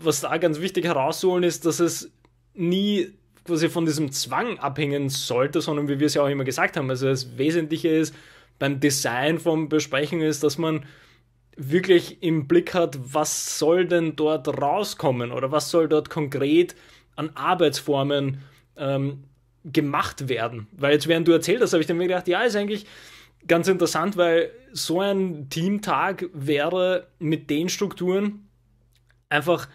was da ganz wichtig herausholen ist, dass es nie quasi von diesem Zwang abhängen sollte, sondern wie wir es ja auch immer gesagt haben, also das Wesentliche ist beim Design von Besprechungen ist, dass man wirklich im Blick hat, was soll denn dort rauskommen oder was soll dort konkret an Arbeitsformen ähm, gemacht werden. Weil jetzt, während du erzählt hast, habe ich dann mir gedacht, ja, ist eigentlich ganz interessant, weil so ein Teamtag wäre mit den Strukturen einfach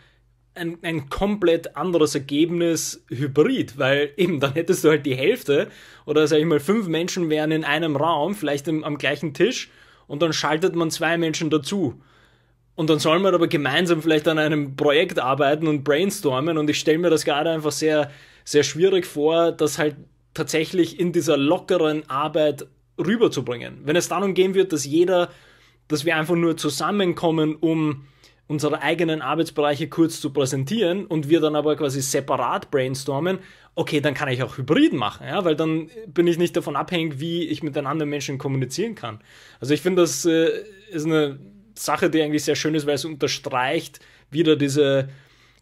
ein, ein komplett anderes Ergebnis hybrid, weil eben dann hättest du halt die Hälfte oder sag ich mal fünf Menschen wären in einem Raum, vielleicht im, am gleichen Tisch und dann schaltet man zwei Menschen dazu. Und dann soll man aber gemeinsam vielleicht an einem Projekt arbeiten und brainstormen und ich stelle mir das gerade einfach sehr, sehr schwierig vor, das halt tatsächlich in dieser lockeren Arbeit rüberzubringen. Wenn es darum gehen wird, dass jeder, dass wir einfach nur zusammenkommen, um unsere eigenen Arbeitsbereiche kurz zu präsentieren und wir dann aber quasi separat brainstormen, okay, dann kann ich auch Hybrid machen, ja, weil dann bin ich nicht davon abhängig, wie ich mit den anderen Menschen kommunizieren kann. Also ich finde, das äh, ist eine Sache, die eigentlich sehr schön ist, weil es unterstreicht wieder diese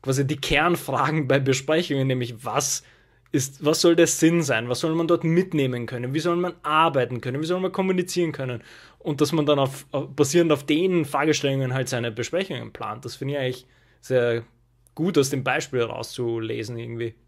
quasi die Kernfragen bei Besprechungen, nämlich was ist, was soll der Sinn sein? Was soll man dort mitnehmen können? Wie soll man arbeiten können? Wie soll man kommunizieren können? Und dass man dann auf, basierend auf den Fragestellungen halt seine Besprechungen plant. Das finde ich eigentlich sehr gut aus dem Beispiel rauszulesen irgendwie.